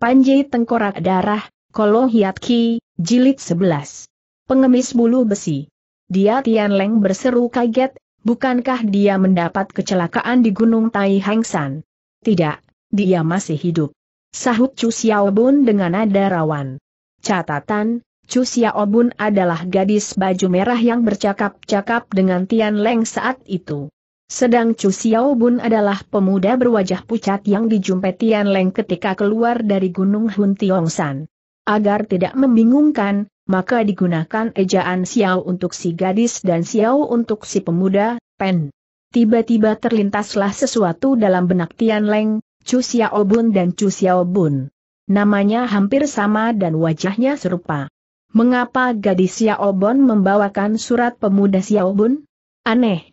Panji Tengkorak Darah, Kolo Ki, Jilid 11. Pengemis bulu besi. Dia Tian Leng berseru kaget, bukankah dia mendapat kecelakaan di Gunung Tai Hengsan? Tidak, dia masih hidup. Sahut Chu Xiaobun dengan nada rawan. Catatan, Chu Xiaobun adalah gadis baju merah yang bercakap-cakap dengan Tian Leng saat itu. Sedang Chu Xiaobun adalah pemuda berwajah pucat yang dijumpai Tian Leng ketika keluar dari Gunung Hun Tiong San. Agar tidak membingungkan, maka digunakan ejaan Xiao untuk si gadis dan Xiao untuk si pemuda, Pen. Tiba-tiba terlintaslah sesuatu dalam benak Tian Leng, Chu Xiaobun dan Chu Xiaobun. Namanya hampir sama dan wajahnya serupa. Mengapa gadis Xiaobun membawakan surat pemuda Xiaobun? Aneh.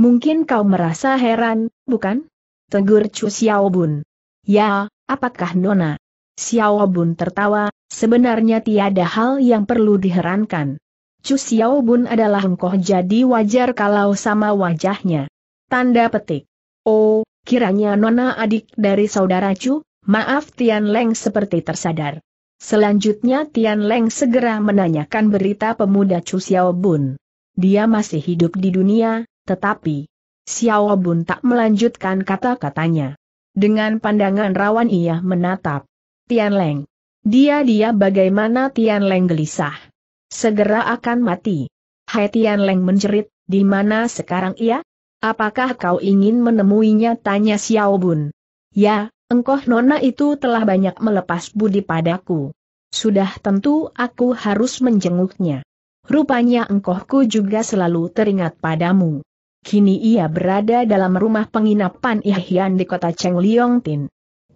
Mungkin kau merasa heran, bukan? Tegur Chu Xiaobun. Ya, apakah Nona? Xiaobun tertawa, sebenarnya tiada hal yang perlu diherankan. Chu Xiaobun adalah engkau jadi wajar kalau sama wajahnya. Tanda petik. Oh, kiranya Nona adik dari saudara Chu? Maaf Tian Leng seperti tersadar. Selanjutnya Tian Leng segera menanyakan berita pemuda Chu Xiaobun. Dia masih hidup di dunia, tetapi, Xiao Bun tak melanjutkan kata-katanya. Dengan pandangan rawan ia menatap. Tian Leng. Dia-dia bagaimana Tian Leng gelisah. Segera akan mati. Hai Tian Leng menjerit, di mana sekarang ia? Apakah kau ingin menemuinya? Tanya Xiao Bun. Ya, engkau nona itu telah banyak melepas budi padaku. Sudah tentu aku harus menjenguknya. Rupanya engkohku juga selalu teringat padamu kini ia berada dalam rumah penginapan Ihyan di kota Tin.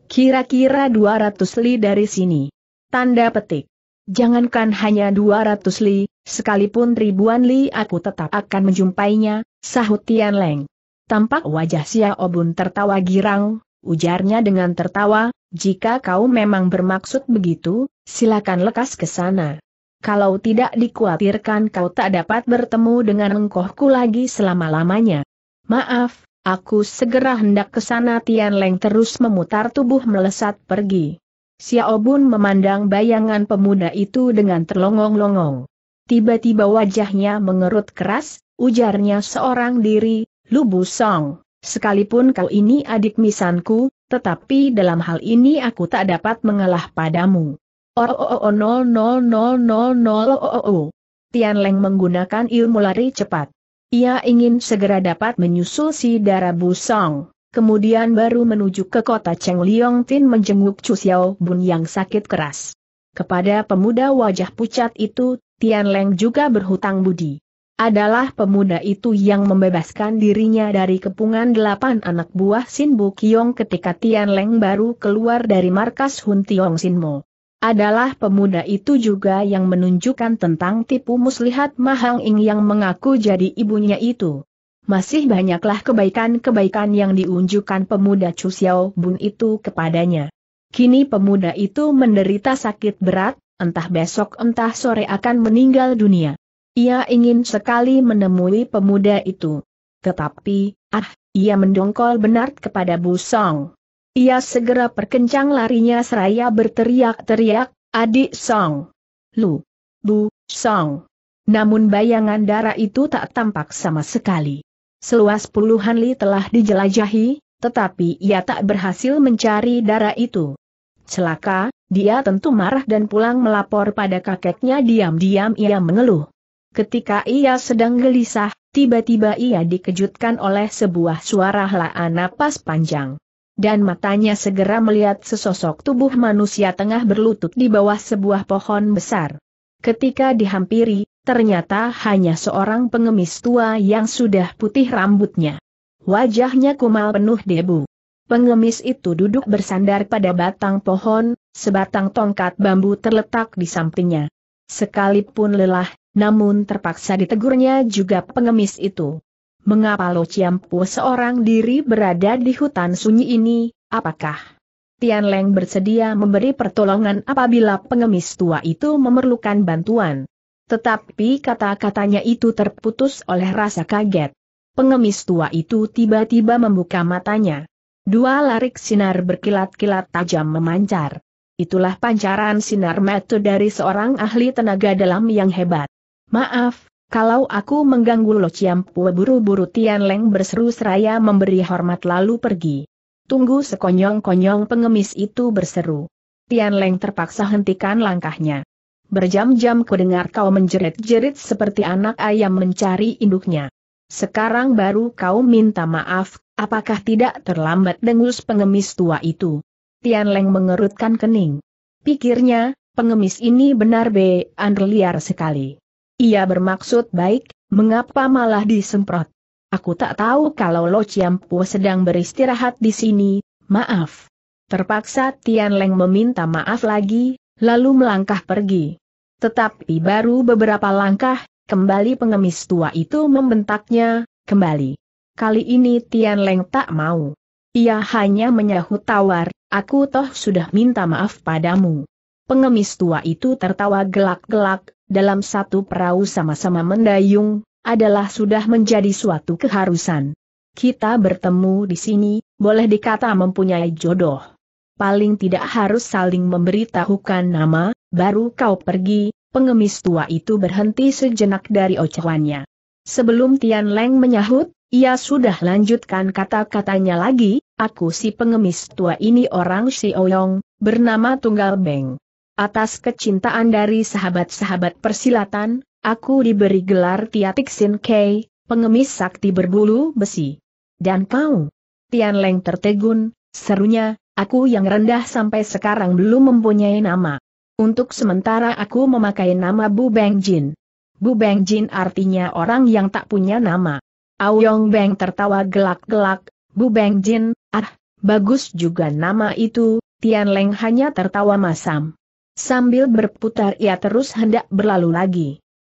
Kira-kira 200 li dari sini. Tanda petik. Jangankan hanya 200 li, sekalipun ribuan li aku tetap akan menjumpainya, sahut Tian Leng. Tampak wajah Sia Obun tertawa girang, ujarnya dengan tertawa, jika kau memang bermaksud begitu, silakan lekas ke sana kalau tidak dikhawatirkan kau tak dapat bertemu dengan engkohku lagi selama-lamanya. Maaf, aku segera hendak ke sana Tian Leng terus memutar tubuh melesat pergi. Xiao Bun memandang bayangan pemuda itu dengan terlongong-longong. Tiba-tiba wajahnya mengerut keras, ujarnya seorang diri, Lubu Song, sekalipun kau ini adik misanku, tetapi dalam hal ini aku tak dapat mengalah padamu. Oh oh oh oh, oh oh oh oh. Tian Leng menggunakan ilmu lari cepat. Ia ingin segera dapat menyusul si Dara Song, kemudian baru menuju ke kota Cheng Liong Tin menjenguk Chu Xiao Bun yang sakit keras. Kepada pemuda wajah pucat itu, Tian Leng juga berhutang budi. Adalah pemuda itu yang membebaskan dirinya dari kepungan delapan anak buah Sin Bu Kiong ketika Tian Leng baru keluar dari markas Hun Tiong Sin Mo. Adalah pemuda itu juga yang menunjukkan tentang tipu muslihat Mahang Ing yang mengaku jadi ibunya itu. Masih banyaklah kebaikan-kebaikan yang diunjukkan pemuda Chu Xiao Bun itu kepadanya. Kini pemuda itu menderita sakit berat, entah besok entah sore akan meninggal dunia. Ia ingin sekali menemui pemuda itu. Tetapi, ah, ia mendongkol benar kepada Bu Song. Ia segera perkencang larinya seraya berteriak-teriak, adik Song. Lu. Bu. Song. Namun bayangan darah itu tak tampak sama sekali. Seluas puluhan li telah dijelajahi, tetapi ia tak berhasil mencari darah itu. Celaka, dia tentu marah dan pulang melapor pada kakeknya diam-diam ia mengeluh. Ketika ia sedang gelisah, tiba-tiba ia dikejutkan oleh sebuah suara helaan napas panjang dan matanya segera melihat sesosok tubuh manusia tengah berlutut di bawah sebuah pohon besar. Ketika dihampiri, ternyata hanya seorang pengemis tua yang sudah putih rambutnya. Wajahnya kumal penuh debu. Pengemis itu duduk bersandar pada batang pohon, sebatang tongkat bambu terletak di sampingnya. Sekalipun lelah, namun terpaksa ditegurnya juga pengemis itu. Mengapa Lo Ciampu seorang diri berada di hutan sunyi ini, apakah Tian Leng bersedia memberi pertolongan apabila pengemis tua itu memerlukan bantuan? Tetapi kata-katanya itu terputus oleh rasa kaget. Pengemis tua itu tiba-tiba membuka matanya. Dua larik sinar berkilat-kilat tajam memancar. Itulah pancaran sinar mata dari seorang ahli tenaga dalam yang hebat. Maaf, kalau aku mengganggu Lo Chiampue buru-buru Tian Leng berseru seraya memberi hormat lalu pergi. Tunggu sekonyong-konyong pengemis itu berseru. Tian Leng terpaksa hentikan langkahnya. Berjam-jam kudengar kau menjerit-jerit seperti anak ayam mencari induknya. Sekarang baru kau minta maaf, apakah tidak terlambat dengus pengemis tua itu? Tian Leng mengerutkan kening. Pikirnya, pengemis ini benar benar liar sekali. Ia bermaksud baik, mengapa malah disemprot? Aku tak tahu kalau Lo Chiampu sedang beristirahat di sini, maaf. Terpaksa Tian Leng meminta maaf lagi, lalu melangkah pergi. Tetapi baru beberapa langkah, kembali pengemis tua itu membentaknya, kembali. Kali ini Tian Leng tak mau. Ia hanya menyahut tawar, aku toh sudah minta maaf padamu. Pengemis tua itu tertawa gelak-gelak, dalam satu perahu sama-sama mendayung, adalah sudah menjadi suatu keharusan. Kita bertemu di sini, boleh dikata mempunyai jodoh. Paling tidak harus saling memberitahukan nama, baru kau pergi, pengemis tua itu berhenti sejenak dari ocehannya. Sebelum Tian Leng menyahut, ia sudah lanjutkan kata-katanya lagi, aku si pengemis tua ini orang Si Oyong, bernama Tunggal Beng. Atas kecintaan dari sahabat-sahabat persilatan, aku diberi gelar Tiatik Sin Kei, pengemis sakti berbulu besi. Dan kau? Tian Leng tertegun, serunya, aku yang rendah sampai sekarang belum mempunyai nama. Untuk sementara aku memakai nama Bu Beng Jin. Bu Beng Jin artinya orang yang tak punya nama. Aoyong Beng tertawa gelak-gelak, Bu Beng Jin, ah, bagus juga nama itu, Tian Leng hanya tertawa masam. Sambil berputar ia terus hendak berlalu lagi.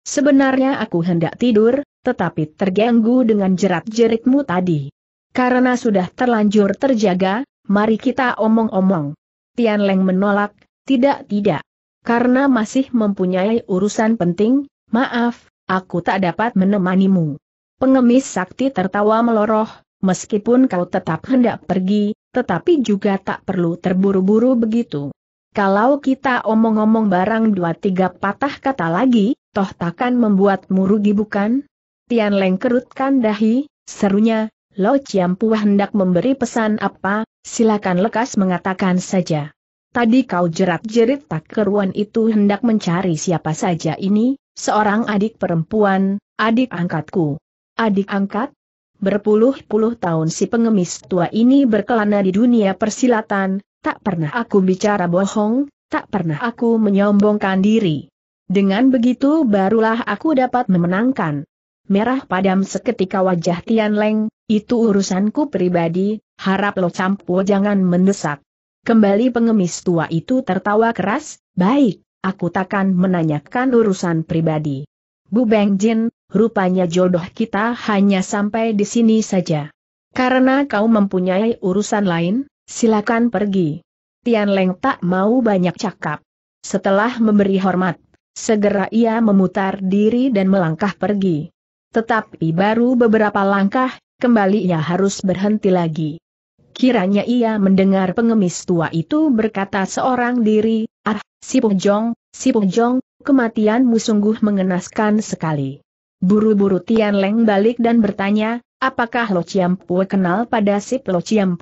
Sebenarnya aku hendak tidur, tetapi terganggu dengan jerat-jeritmu tadi. Karena sudah terlanjur terjaga, mari kita omong-omong. Tian Leng menolak, tidak-tidak. Karena masih mempunyai urusan penting, maaf, aku tak dapat menemanimu. Pengemis sakti tertawa meloroh, meskipun kau tetap hendak pergi, tetapi juga tak perlu terburu-buru begitu. Kalau kita omong-omong barang dua tiga patah kata lagi, toh takkan membuatmu rugi bukan? Tian Leng kerutkan dahi, serunya, Lo Ciampu hendak memberi pesan apa, silakan lekas mengatakan saja. Tadi kau jerat-jerit tak keruan itu hendak mencari siapa saja ini, seorang adik perempuan, adik angkatku. Adik angkat? Berpuluh-puluh tahun si pengemis tua ini berkelana di dunia persilatan, tak pernah aku bicara bohong, tak pernah aku menyombongkan diri. Dengan begitu barulah aku dapat memenangkan. Merah padam seketika wajah Tian Leng, itu urusanku pribadi, harap lo campur jangan mendesak. Kembali pengemis tua itu tertawa keras, baik, aku takkan menanyakan urusan pribadi. Bu Beng Jin, rupanya jodoh kita hanya sampai di sini saja. Karena kau mempunyai urusan lain, Silakan pergi. Tian Leng tak mau banyak cakap. Setelah memberi hormat, segera ia memutar diri dan melangkah pergi. Tetapi baru beberapa langkah, kembali ia harus berhenti lagi. Kiranya ia mendengar pengemis tua itu berkata seorang diri, Ah, si Pujong, si Pujong, kematianmu sungguh mengenaskan sekali. Buru-buru Tian Leng balik dan bertanya, apakah Lo Chiam kenal pada si Lo Chiam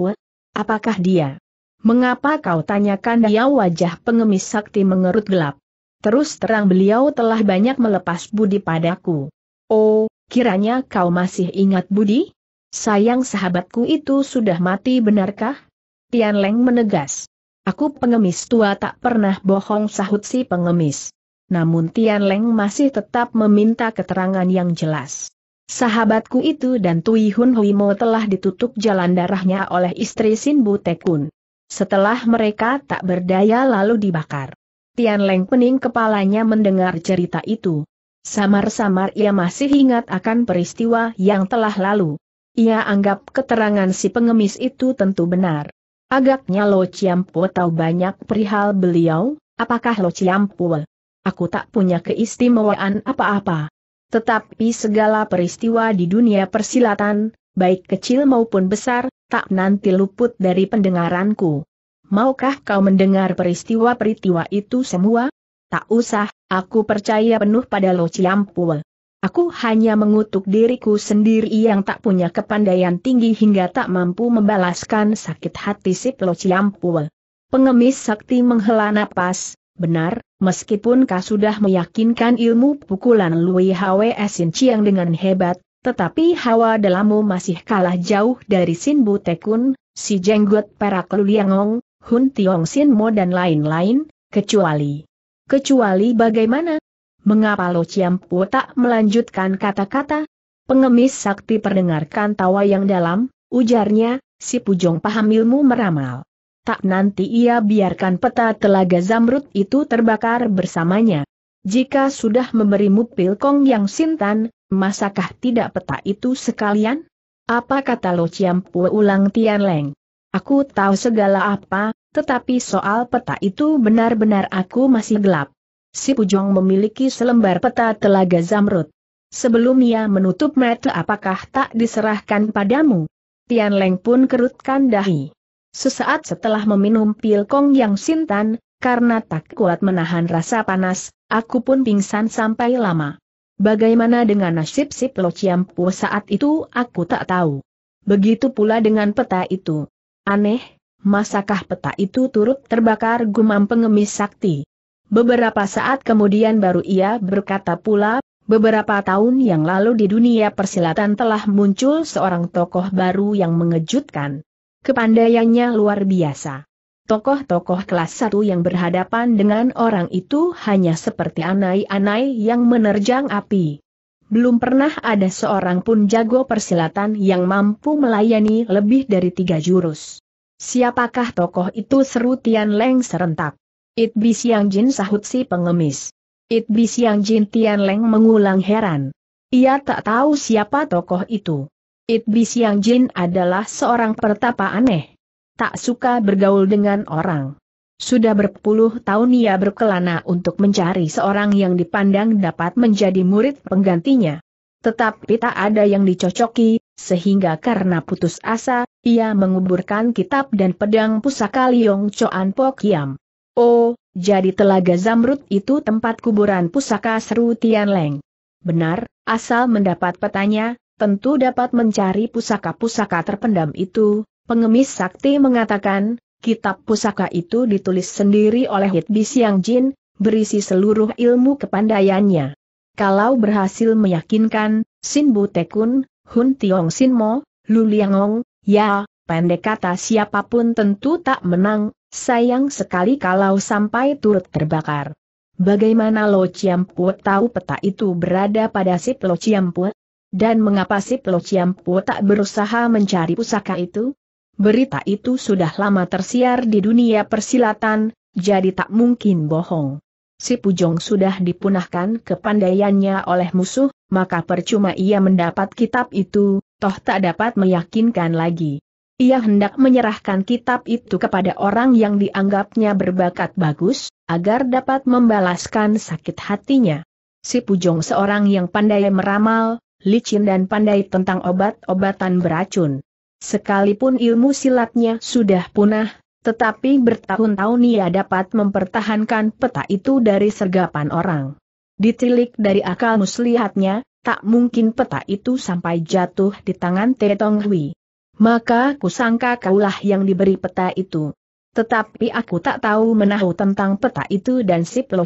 Apakah dia? Mengapa kau tanyakan dia wajah pengemis sakti mengerut gelap? Terus terang beliau telah banyak melepas budi padaku. Oh, kiranya kau masih ingat budi? Sayang sahabatku itu sudah mati benarkah? Tian Leng menegas. Aku pengemis tua tak pernah bohong sahut si pengemis. Namun Tian Leng masih tetap meminta keterangan yang jelas. Sahabatku itu dan Tui Hun Huimo telah ditutup jalan darahnya oleh istri Sin Tekun. Setelah mereka tak berdaya lalu dibakar. Tian Leng pening kepalanya mendengar cerita itu. Samar-samar ia masih ingat akan peristiwa yang telah lalu. Ia anggap keterangan si pengemis itu tentu benar. Agaknya Lo Chiampo tahu banyak perihal beliau, apakah Lo Chiampo? Aku tak punya keistimewaan apa-apa. Tetapi segala peristiwa di dunia persilatan, baik kecil maupun besar, tak nanti luput dari pendengaranku. Maukah kau mendengar peristiwa-peristiwa itu semua? Tak usah, aku percaya penuh pada Lo Ciampul. Aku hanya mengutuk diriku sendiri yang tak punya kepandaian tinggi hingga tak mampu membalaskan sakit hati si Lo Ciampul. Pengemis sakti menghela napas, Benar, meskipun Kau sudah meyakinkan ilmu pukulan Lui Hwe Sin Chiang dengan hebat, tetapi hawa dalammu masih kalah jauh dari Sin Bu Tekun, si jenggot perak Lu Liangong, Hun Tiong Sin Mo dan lain-lain, kecuali. Kecuali bagaimana? Mengapa Lo Pu tak melanjutkan kata-kata? Pengemis sakti perdengarkan tawa yang dalam, ujarnya, si Pujong paham ilmu meramal tak nanti ia biarkan peta telaga zamrud itu terbakar bersamanya. Jika sudah memberimu pil yang sintan, masakah tidak peta itu sekalian? Apa kata Lo ciampu ulang Tian Leng? Aku tahu segala apa, tetapi soal peta itu benar-benar aku masih gelap. Si Pujong memiliki selembar peta telaga zamrud. Sebelum ia menutup mata apakah tak diserahkan padamu? Tian Leng pun kerutkan dahi. Sesaat setelah meminum pil Kong Yang Sintan, karena tak kuat menahan rasa panas, aku pun pingsan sampai lama. Bagaimana dengan nasib si Lociampu saat itu aku tak tahu. Begitu pula dengan peta itu. Aneh, masakah peta itu turut terbakar gumam pengemis sakti? Beberapa saat kemudian baru ia berkata pula, beberapa tahun yang lalu di dunia persilatan telah muncul seorang tokoh baru yang mengejutkan. Kepandaiannya luar biasa. Tokoh-tokoh kelas satu yang berhadapan dengan orang itu hanya seperti anai-anai yang menerjang api. Belum pernah ada seorang pun jago persilatan yang mampu melayani lebih dari tiga jurus. Siapakah tokoh itu seru Tian Leng serentak? It Bi Siang Jin sahut si pengemis. It Bi Siang Jin Tian Leng mengulang heran. Ia tak tahu siapa tokoh itu. Iblis Yang Jin adalah seorang pertapa aneh. Tak suka bergaul dengan orang. Sudah berpuluh tahun ia berkelana untuk mencari seorang yang dipandang dapat menjadi murid penggantinya. Tetapi tak ada yang dicocoki, sehingga karena putus asa, ia menguburkan kitab dan pedang pusaka Liong Choan Pokiam. Oh, jadi telaga Zamrud itu tempat kuburan pusaka seru Tian Leng. Benar, asal mendapat petanya, tentu dapat mencari pusaka-pusaka terpendam itu. Pengemis sakti mengatakan, kitab pusaka itu ditulis sendiri oleh Hitbi Siang Jin, berisi seluruh ilmu kepandaiannya. Kalau berhasil meyakinkan, Sin Bu Tekun, Hun Tiong Sin Mo, Lu Liangong, ya, pendek kata siapapun tentu tak menang, sayang sekali kalau sampai turut terbakar. Bagaimana Lo Ciamput tahu peta itu berada pada sip Lo Ciamput? Dan mengapa si Pelociampu tak berusaha mencari pusaka itu? Berita itu sudah lama tersiar di dunia persilatan, jadi tak mungkin bohong. Si Pujong sudah dipunahkan kepandaiannya oleh musuh, maka percuma ia mendapat kitab itu, toh tak dapat meyakinkan lagi. Ia hendak menyerahkan kitab itu kepada orang yang dianggapnya berbakat bagus, agar dapat membalaskan sakit hatinya. Si Pujong seorang yang pandai meramal, licin dan pandai tentang obat-obatan beracun. Sekalipun ilmu silatnya sudah punah, tetapi bertahun-tahun ia dapat mempertahankan peta itu dari sergapan orang. Ditilik dari akal muslihatnya, tak mungkin peta itu sampai jatuh di tangan Tetong Hui. Maka kusangka kaulah yang diberi peta itu. Tetapi aku tak tahu menahu tentang peta itu dan si Plo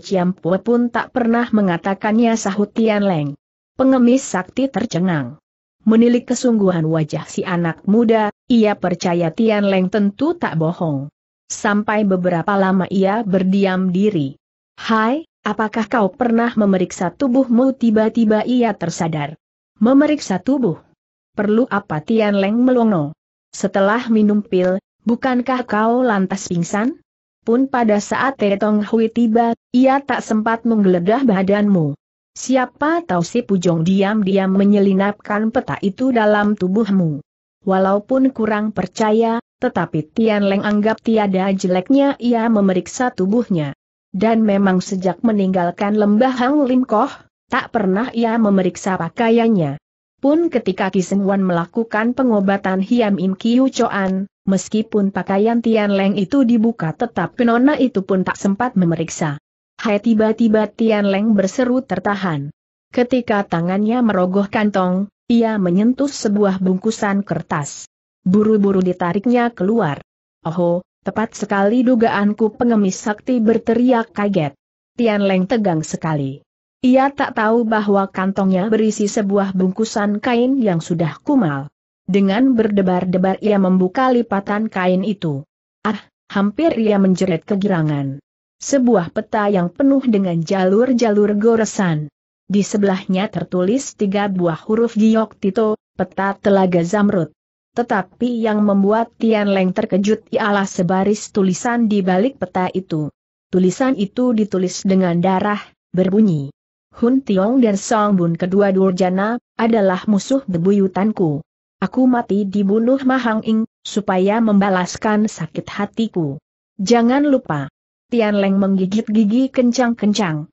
pun tak pernah mengatakannya sahut Tian Leng. Pengemis sakti tercengang. Menilik kesungguhan wajah si anak muda, ia percaya Tian Leng tentu tak bohong. Sampai beberapa lama ia berdiam diri. Hai, apakah kau pernah memeriksa tubuhmu tiba-tiba ia tersadar. Memeriksa tubuh? Perlu apa Tian Leng melongo? Setelah minum pil, bukankah kau lantas pingsan? Pun pada saat Tetong Hui tiba, ia tak sempat menggeledah badanmu. Siapa tahu si Pujong diam-diam menyelinapkan peta itu dalam tubuhmu. Walaupun kurang percaya, tetapi Tian Leng anggap tiada jeleknya ia memeriksa tubuhnya. Dan memang sejak meninggalkan lembah Hang Lim Koh, tak pernah ia memeriksa pakaiannya. Pun ketika Wan melakukan pengobatan Hiam Im Kiu Choan, meskipun pakaian Tian Leng itu dibuka tetap penona itu pun tak sempat memeriksa. Hai tiba-tiba Tian Leng berseru tertahan. Ketika tangannya merogoh kantong, ia menyentuh sebuah bungkusan kertas. Buru-buru ditariknya keluar. Oho, tepat sekali dugaanku pengemis sakti berteriak kaget. Tian Leng tegang sekali. Ia tak tahu bahwa kantongnya berisi sebuah bungkusan kain yang sudah kumal. Dengan berdebar-debar ia membuka lipatan kain itu. Ah, hampir ia menjerit kegirangan sebuah peta yang penuh dengan jalur-jalur goresan. Di sebelahnya tertulis tiga buah huruf giok Tito, peta Telaga Zamrud. Tetapi yang membuat Tian Leng terkejut ialah sebaris tulisan di balik peta itu. Tulisan itu ditulis dengan darah, berbunyi. Hun Tiong dan Song Bun kedua Durjana, adalah musuh bebuyutanku. Aku mati dibunuh Mahang Ing, supaya membalaskan sakit hatiku. Jangan lupa, Tian Leng menggigit gigi kencang-kencang.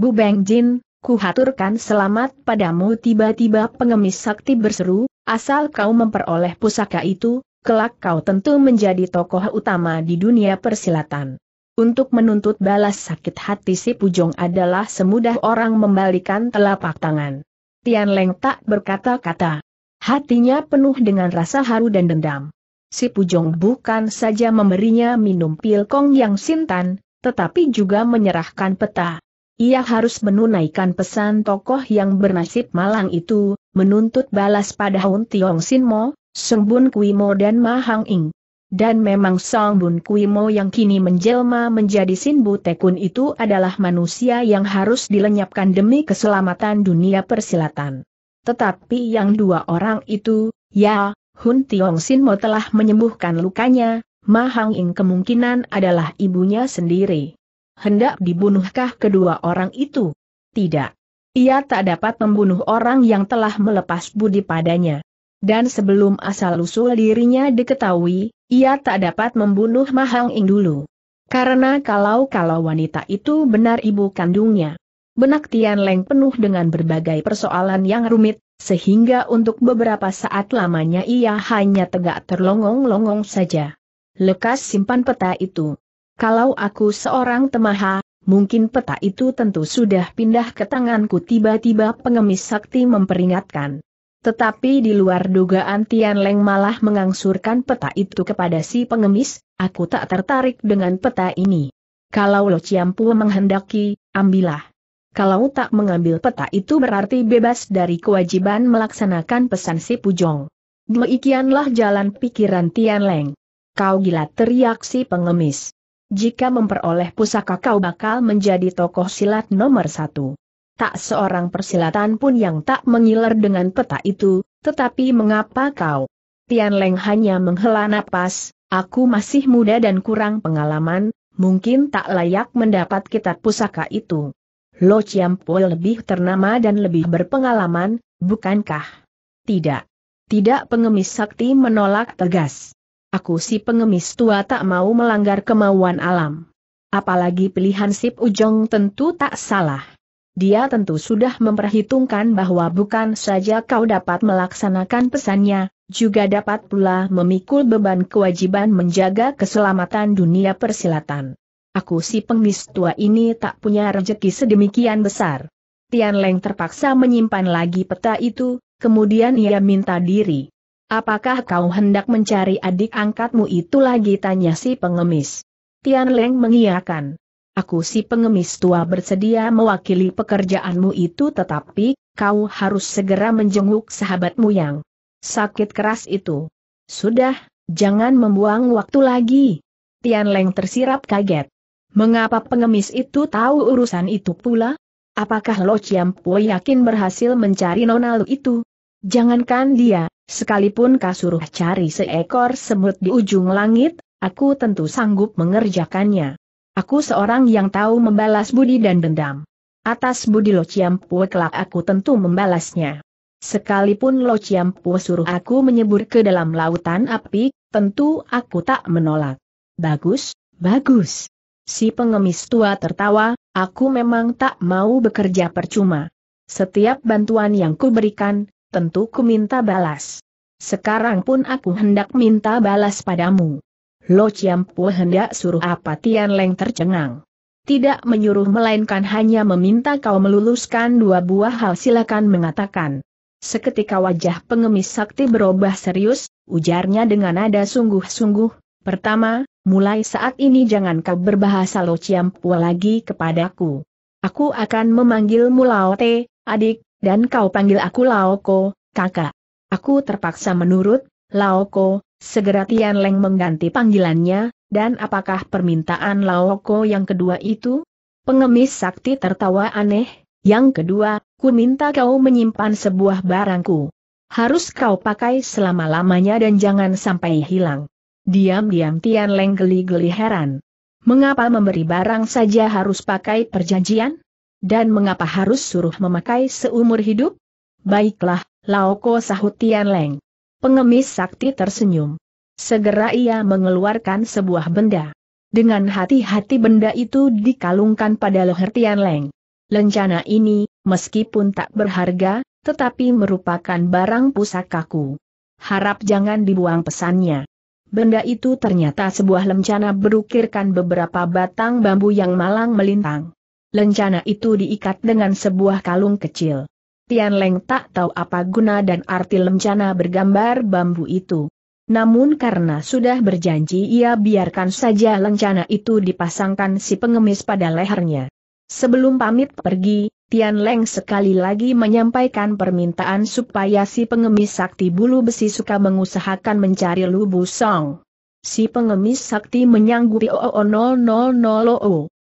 Bu Beng Jin, ku haturkan selamat padamu tiba-tiba pengemis sakti berseru, asal kau memperoleh pusaka itu, kelak kau tentu menjadi tokoh utama di dunia persilatan. Untuk menuntut balas sakit hati si Pujong adalah semudah orang membalikan telapak tangan. Tian Leng tak berkata-kata. Hatinya penuh dengan rasa haru dan dendam. Si Pujong bukan saja memberinya minum pil Kong yang sintan, tetapi juga menyerahkan peta. Ia harus menunaikan pesan tokoh yang bernasib malang itu, menuntut balas pada Hun Tiong Sin Mo, Song Bun Kui Mo dan Ma Hang Ing. Dan memang Song Bun Kui Mo yang kini menjelma menjadi Sin Bu Tekun itu adalah manusia yang harus dilenyapkan demi keselamatan dunia persilatan. Tetapi yang dua orang itu, ya, Hun Tiong Sin Mo telah menyembuhkan lukanya, Ma Hang Ing kemungkinan adalah ibunya sendiri. Hendak dibunuhkah kedua orang itu? Tidak. Ia tak dapat membunuh orang yang telah melepas budi padanya. Dan sebelum asal-usul dirinya diketahui, ia tak dapat membunuh Mahang Ing dulu. Karena kalau-kalau wanita itu benar ibu kandungnya. Benak Tian Leng penuh dengan berbagai persoalan yang rumit, sehingga untuk beberapa saat lamanya ia hanya tegak terlongong-longong saja lekas simpan peta itu. Kalau aku seorang temaha, mungkin peta itu tentu sudah pindah ke tanganku tiba-tiba pengemis sakti memperingatkan. Tetapi di luar dugaan Tian Leng malah mengangsurkan peta itu kepada si pengemis, aku tak tertarik dengan peta ini. Kalau Lo Ciampu menghendaki, ambillah. Kalau tak mengambil peta itu berarti bebas dari kewajiban melaksanakan pesan si Pujong. Demikianlah jalan pikiran Tian Leng. Kau gila teriak si pengemis. Jika memperoleh pusaka kau bakal menjadi tokoh silat nomor satu. Tak seorang persilatan pun yang tak mengiler dengan peta itu, tetapi mengapa kau? Tian Leng hanya menghela napas, aku masih muda dan kurang pengalaman, mungkin tak layak mendapat kitab pusaka itu. Lo Chiampo lebih ternama dan lebih berpengalaman, bukankah? Tidak. Tidak pengemis sakti menolak tegas. Aku si pengemis tua tak mau melanggar kemauan alam. Apalagi pilihan Sip Ujong tentu tak salah. Dia tentu sudah memperhitungkan bahwa bukan saja kau dapat melaksanakan pesannya, juga dapat pula memikul beban kewajiban menjaga keselamatan dunia persilatan. Aku si pengemis tua ini tak punya rejeki sedemikian besar. Tian Leng terpaksa menyimpan lagi peta itu, kemudian ia minta diri. Apakah kau hendak mencari adik angkatmu itu lagi tanya si pengemis. Tian Leng mengiakan. Aku si pengemis tua bersedia mewakili pekerjaanmu itu tetapi, kau harus segera menjenguk sahabatmu yang sakit keras itu. Sudah, jangan membuang waktu lagi. Tian Leng tersirap kaget. Mengapa pengemis itu tahu urusan itu pula? Apakah Lo Chiam Pui yakin berhasil mencari Nona Lu itu? Jangankan dia, sekalipun kasuruh cari seekor semut di ujung langit, aku tentu sanggup mengerjakannya. Aku seorang yang tahu membalas budi dan dendam. Atas budi Lo Ciampue kelak aku tentu membalasnya. Sekalipun Lo Ciampue suruh aku menyebur ke dalam lautan api, tentu aku tak menolak. Bagus, bagus. Si pengemis tua tertawa, aku memang tak mau bekerja percuma. Setiap bantuan yang kuberikan, tentu ku minta balas. Sekarang pun aku hendak minta balas padamu. Lo Ciampu hendak suruh apa Tian Leng tercengang. Tidak menyuruh melainkan hanya meminta kau meluluskan dua buah hal silakan mengatakan. Seketika wajah pengemis sakti berubah serius, ujarnya dengan nada sungguh-sungguh, pertama, mulai saat ini jangan kau berbahasa Lo Ciampu lagi kepadaku. Aku akan memanggilmu Laote, adik, dan kau panggil aku Laoko, kakak. Aku terpaksa menurut, Laoko, segera Tian Leng mengganti panggilannya, dan apakah permintaan Laoko yang kedua itu? Pengemis sakti tertawa aneh, yang kedua, ku minta kau menyimpan sebuah barangku. Harus kau pakai selama-lamanya dan jangan sampai hilang. Diam-diam Tian Leng geli-geli heran. Mengapa memberi barang saja harus pakai perjanjian? Dan mengapa harus suruh memakai seumur hidup? Baiklah, Laoko sahut Tian Leng. Pengemis sakti tersenyum. Segera ia mengeluarkan sebuah benda. Dengan hati-hati benda itu dikalungkan pada leher Tian Leng. Lencana ini, meskipun tak berharga, tetapi merupakan barang pusakaku. Harap jangan dibuang pesannya. Benda itu ternyata sebuah lencana berukirkan beberapa batang bambu yang malang melintang lencana itu diikat dengan sebuah kalung kecil. Tian Leng tak tahu apa guna dan arti lencana bergambar bambu itu. Namun karena sudah berjanji ia biarkan saja lencana itu dipasangkan si pengemis pada lehernya. Sebelum pamit pergi, Tian Leng sekali lagi menyampaikan permintaan supaya si pengemis sakti bulu besi suka mengusahakan mencari Lubu Song. Si pengemis sakti menyanggupi oo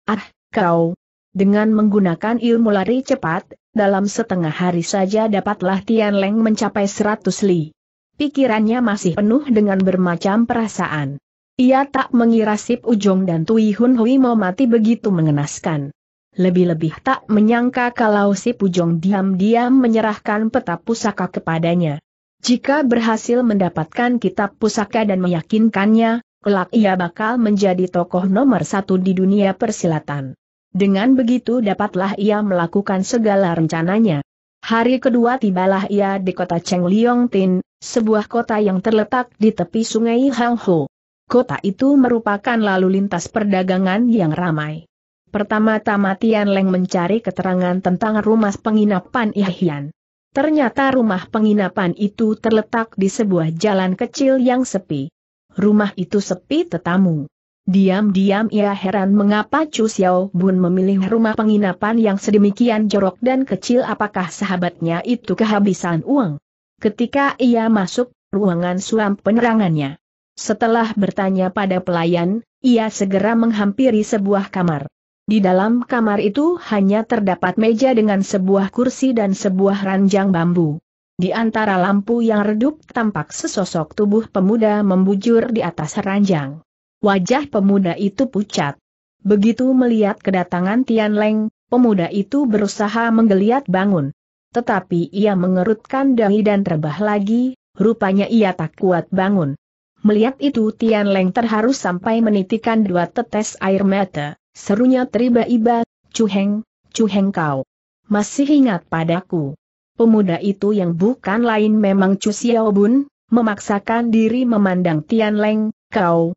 Ah, kau, dengan menggunakan ilmu lari cepat, dalam setengah hari saja dapatlah Tian Leng mencapai seratus li. Pikirannya masih penuh dengan bermacam perasaan. Ia tak mengira Sip Ujung dan Tui Hun Hui mau mati begitu mengenaskan. Lebih-lebih tak menyangka kalau Sip Ujung diam-diam menyerahkan peta pusaka kepadanya. Jika berhasil mendapatkan kitab pusaka dan meyakinkannya, kelak ia bakal menjadi tokoh nomor satu di dunia persilatan. Dengan begitu dapatlah ia melakukan segala rencananya. Hari kedua tibalah ia di kota Cheng Liong Tin, sebuah kota yang terletak di tepi sungai Ho. Kota itu merupakan lalu lintas perdagangan yang ramai. Pertama-tama Tian Leng mencari keterangan tentang rumah penginapan Ihyan. Ternyata rumah penginapan itu terletak di sebuah jalan kecil yang sepi. Rumah itu sepi tetamu. Diam-diam ia heran mengapa Chu Xiao Bun memilih rumah penginapan yang sedemikian jorok dan kecil apakah sahabatnya itu kehabisan uang. Ketika ia masuk, ruangan suam penerangannya. Setelah bertanya pada pelayan, ia segera menghampiri sebuah kamar. Di dalam kamar itu hanya terdapat meja dengan sebuah kursi dan sebuah ranjang bambu. Di antara lampu yang redup tampak sesosok tubuh pemuda membujur di atas ranjang. Wajah pemuda itu pucat. Begitu melihat kedatangan Tian Leng, pemuda itu berusaha menggeliat bangun. Tetapi ia mengerutkan dahi dan terbah lagi, rupanya ia tak kuat bangun. Melihat itu Tian Leng terharu sampai menitikan dua tetes air mata, serunya teriba-iba, Chu Heng, Chu Heng kau. Masih ingat padaku. Pemuda itu yang bukan lain memang Cu Xiaobun, memaksakan diri memandang Tian Leng, kau,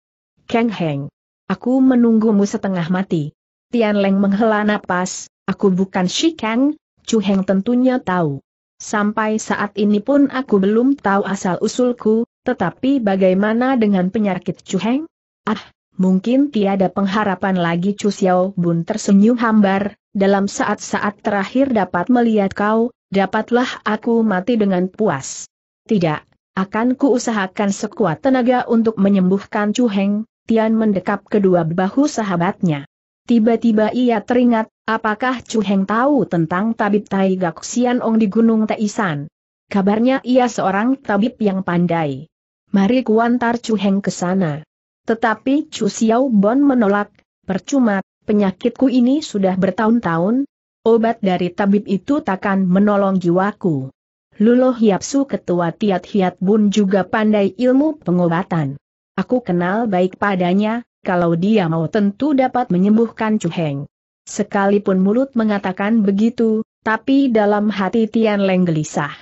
Kang Heng. Aku menunggumu setengah mati. Tian Leng menghela napas, aku bukan Shi Kang, Chu Heng tentunya tahu. Sampai saat ini pun aku belum tahu asal-usulku, tetapi bagaimana dengan penyakit Chu Heng? Ah, Mungkin tiada pengharapan lagi Chu Xiao Bun tersenyum hambar, dalam saat-saat terakhir dapat melihat kau, dapatlah aku mati dengan puas. Tidak, akan kuusahakan sekuat tenaga untuk menyembuhkan Chu Heng, Tian mendekap kedua bahu sahabatnya. Tiba-tiba ia teringat, apakah Chu Heng tahu tentang tabib Tai Gak Xian Ong di Gunung Taisan? Kabarnya ia seorang tabib yang pandai. Mari kuantar Chu Heng ke sana. Tetapi Chu Xiao Bon menolak, percuma, penyakitku ini sudah bertahun-tahun, obat dari tabib itu takkan menolong jiwaku. Lulo Yapsu ketua Tiat Hiat Bun juga pandai ilmu pengobatan. Aku kenal baik padanya, kalau dia mau tentu dapat menyembuhkan Cuheng. Sekalipun mulut mengatakan begitu, tapi dalam hati Tian Leng gelisah.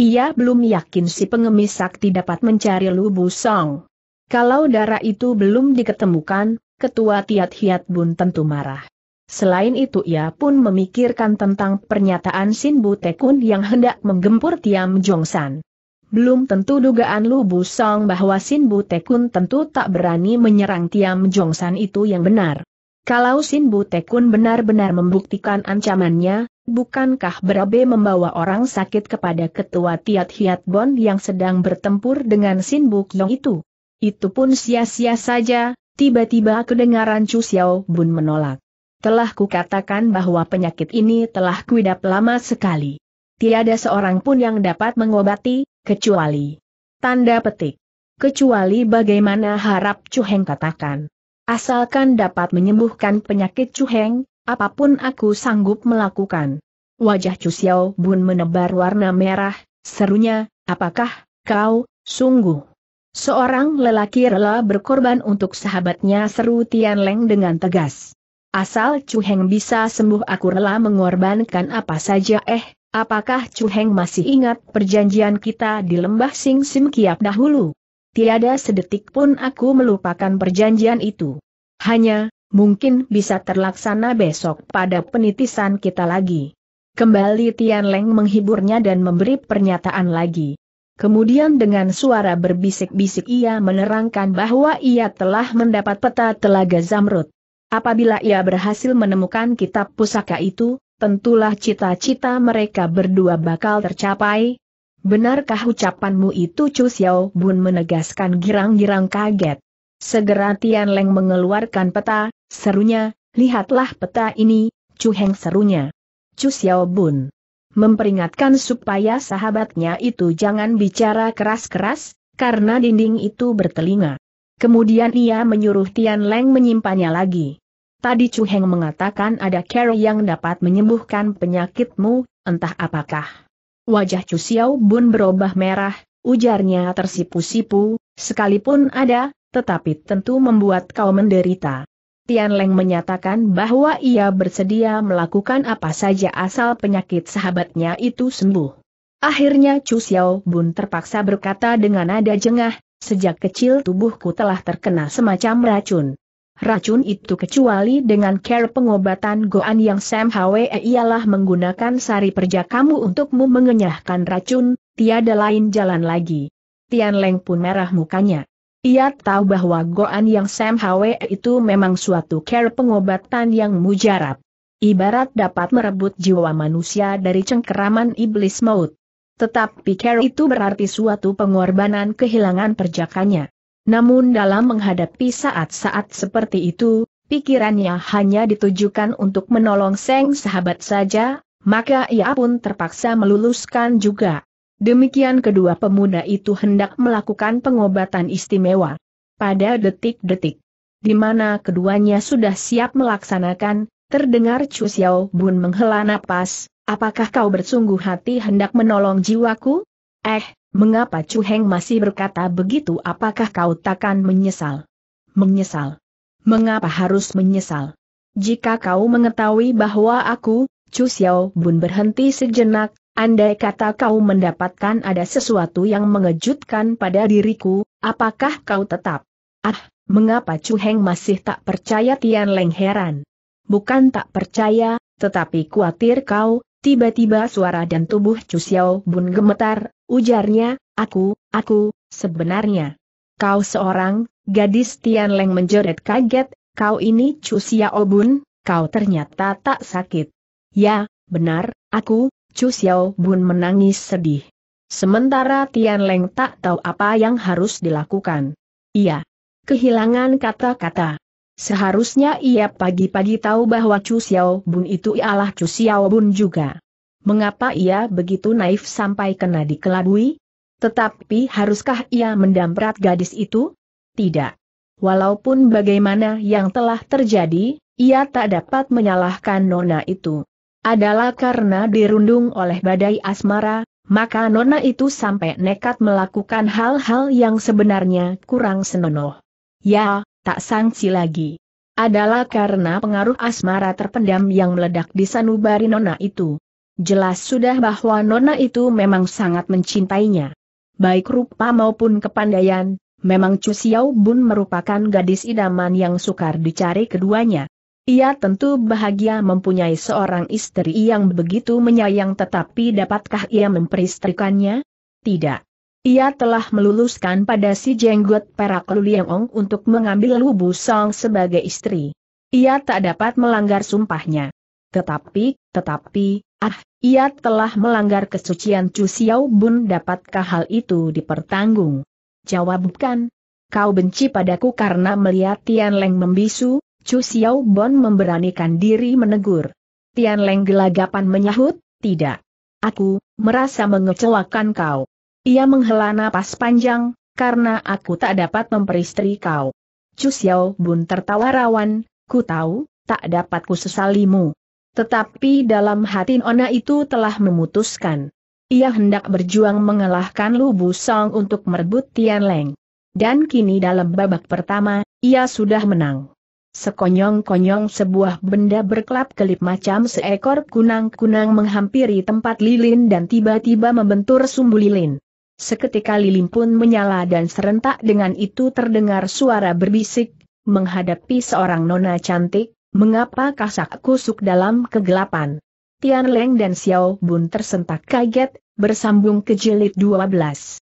Ia belum yakin si pengemis sakti dapat mencari Lu Song. Kalau darah itu belum diketemukan, ketua Tiat Hiat Bun tentu marah. Selain itu ia pun memikirkan tentang pernyataan Sin Bu Tekun yang hendak menggempur Tiam Jongsan. Belum tentu dugaan Lu Bu Song bahwa Sin Bu Tekun tentu tak berani menyerang Tiam Jong San itu yang benar. Kalau Sin Bu Tekun benar-benar membuktikan ancamannya, bukankah berabe membawa orang sakit kepada ketua Tiat Hiat Bon yang sedang bertempur dengan Sin Bu Kyong itu? Itu pun sia-sia saja, tiba-tiba kedengaran Chu Xiao Bun menolak. Telah kukatakan bahwa penyakit ini telah kuidap lama sekali. Tiada seorang pun yang dapat mengobati, Kecuali. Tanda petik. Kecuali bagaimana harap Chu Heng katakan. Asalkan dapat menyembuhkan penyakit Chu Heng, apapun aku sanggup melakukan. Wajah Chu Xiao Bun menebar warna merah, serunya, apakah, kau, sungguh. Seorang lelaki rela berkorban untuk sahabatnya seru Tian Leng dengan tegas. Asal Chu Heng bisa sembuh aku rela mengorbankan apa saja eh, Apakah Chu Heng masih ingat perjanjian kita di lembah Sing Sim Kiap dahulu? Tiada sedetik pun aku melupakan perjanjian itu. Hanya, mungkin bisa terlaksana besok pada penitisan kita lagi. Kembali Tian Leng menghiburnya dan memberi pernyataan lagi. Kemudian dengan suara berbisik-bisik ia menerangkan bahwa ia telah mendapat peta telaga Zamrud. Apabila ia berhasil menemukan kitab pusaka itu, tentulah cita-cita mereka berdua bakal tercapai. Benarkah ucapanmu itu Chu Xiao Bun menegaskan girang-girang kaget. Segera Tian Leng mengeluarkan peta, serunya, lihatlah peta ini, Chu Heng serunya. Chu Xiao Bun memperingatkan supaya sahabatnya itu jangan bicara keras-keras, karena dinding itu bertelinga. Kemudian ia menyuruh Tian Leng menyimpannya lagi. Tadi Chu Heng mengatakan ada cara yang dapat menyembuhkan penyakitmu, entah apakah. Wajah Chu Xiao Bun berubah merah, ujarnya tersipu-sipu, sekalipun ada, tetapi tentu membuat kau menderita. Tian Leng menyatakan bahwa ia bersedia melakukan apa saja asal penyakit sahabatnya itu sembuh. Akhirnya Chu Xiao Bun terpaksa berkata dengan nada jengah, sejak kecil tubuhku telah terkena semacam racun. Racun itu kecuali dengan care pengobatan Goan yang Sam Hwe ialah menggunakan sari perja kamu untukmu mengenyahkan racun, tiada lain jalan lagi. Tian Leng pun merah mukanya. Ia tahu bahwa Goan yang Sam Hwe itu memang suatu care pengobatan yang mujarab. Ibarat dapat merebut jiwa manusia dari cengkeraman iblis maut. Tetapi care itu berarti suatu pengorbanan kehilangan perjakannya. Namun dalam menghadapi saat-saat seperti itu, pikirannya hanya ditujukan untuk menolong Seng sahabat saja, maka ia pun terpaksa meluluskan juga. Demikian kedua pemuda itu hendak melakukan pengobatan istimewa. Pada detik-detik di mana keduanya sudah siap melaksanakan, terdengar Chu Xiao Bun menghela napas, apakah kau bersungguh hati hendak menolong jiwaku? Eh, Mengapa Chu Heng masih berkata begitu apakah kau takkan menyesal? Menyesal? Mengapa harus menyesal? Jika kau mengetahui bahwa aku, Chu Xiao Bun berhenti sejenak, andai kata kau mendapatkan ada sesuatu yang mengejutkan pada diriku, apakah kau tetap? Ah, mengapa Chu Heng masih tak percaya Tian Leng heran? Bukan tak percaya, tetapi khawatir kau, Tiba-tiba suara dan tubuh Chu Xiao Bun gemetar, ujarnya, aku, aku, sebenarnya. Kau seorang, gadis Tian Leng menjerit kaget, kau ini Chu Xiao Bun, kau ternyata tak sakit. Ya, benar, aku, Chu Xiao Bun menangis sedih. Sementara Tian Leng tak tahu apa yang harus dilakukan. Iya. Kehilangan kata-kata. Seharusnya ia pagi-pagi tahu bahwa Chu Xiao Bun itu ialah Chu Xiao Bun juga. Mengapa ia begitu naif sampai kena dikelabui? Tetapi haruskah ia mendamprat gadis itu? Tidak. Walaupun bagaimana yang telah terjadi, ia tak dapat menyalahkan nona itu. Adalah karena dirundung oleh badai asmara, maka nona itu sampai nekat melakukan hal-hal yang sebenarnya kurang senonoh. Ya, tak sangsi lagi. Adalah karena pengaruh asmara terpendam yang meledak di sanubari Nona itu. Jelas sudah bahwa Nona itu memang sangat mencintainya. Baik rupa maupun kepandaian, memang Chu Xiao Bun merupakan gadis idaman yang sukar dicari keduanya. Ia tentu bahagia mempunyai seorang istri yang begitu menyayang tetapi dapatkah ia memperistrikannya? Tidak. Ia telah meluluskan pada si jenggot perak Luliangong untuk mengambil Lu song sebagai istri. Ia tak dapat melanggar sumpahnya. Tetapi, tetapi, ah, ia telah melanggar kesucian Chu Xiao Bun dapatkah hal itu dipertanggung? Jawabkan. Kau benci padaku karena melihat Tian Leng membisu, Chu Xiao Bun memberanikan diri menegur. Tian Leng gelagapan menyahut, tidak. Aku, merasa mengecewakan kau. Ia menghela napas panjang, karena aku tak dapat memperistri kau. Cu Xiao Bun tertawa rawan, ku tahu, tak dapat ku sesalimu. Tetapi dalam hati Nona itu telah memutuskan. Ia hendak berjuang mengalahkan Lu Bu Song untuk merebut Tian Leng. Dan kini dalam babak pertama, ia sudah menang. Sekonyong-konyong sebuah benda berkelap-kelip macam seekor kunang-kunang menghampiri tempat lilin dan tiba-tiba membentur sumbu lilin. Seketika lilin pun menyala dan serentak dengan itu terdengar suara berbisik, menghadapi seorang nona cantik, mengapa kasak kusuk dalam kegelapan. Tian Leng dan Xiao Bun tersentak kaget, bersambung ke jilid 12.